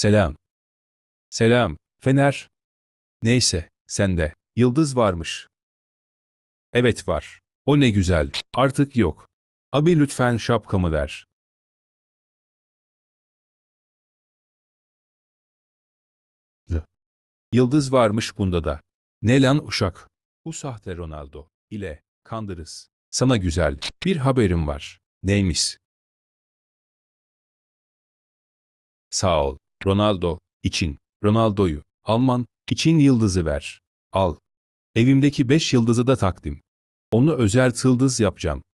Selam. Selam, Fener. Neyse, sende. Yıldız varmış. Evet var. O ne güzel. Artık yok. Abi lütfen şapkamı ver. Yıldız varmış bunda da. Ne lan uşak? Bu sahte Ronaldo ile kandırız. Sana güzel bir haberim var. Neymiş? Sağ ol. Ronaldo için. Ronaldo'yu. Alman için yıldızı ver. Al. Evimdeki 5 yıldızı da takdim. Onu özel yıldız yapacağım.